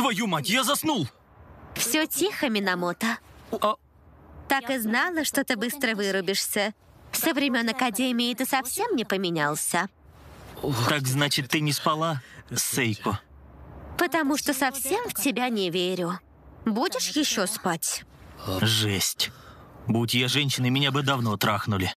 Твою мать, я заснул! Все тихо, Минамото. А... Так и знала, что ты быстро вырубишься. Со времен Академии ты совсем не поменялся. Так значит, ты не спала, Сейко? Потому что совсем в тебя не верю. Будешь еще спать? Жесть. Будь я женщиной, меня бы давно трахнули.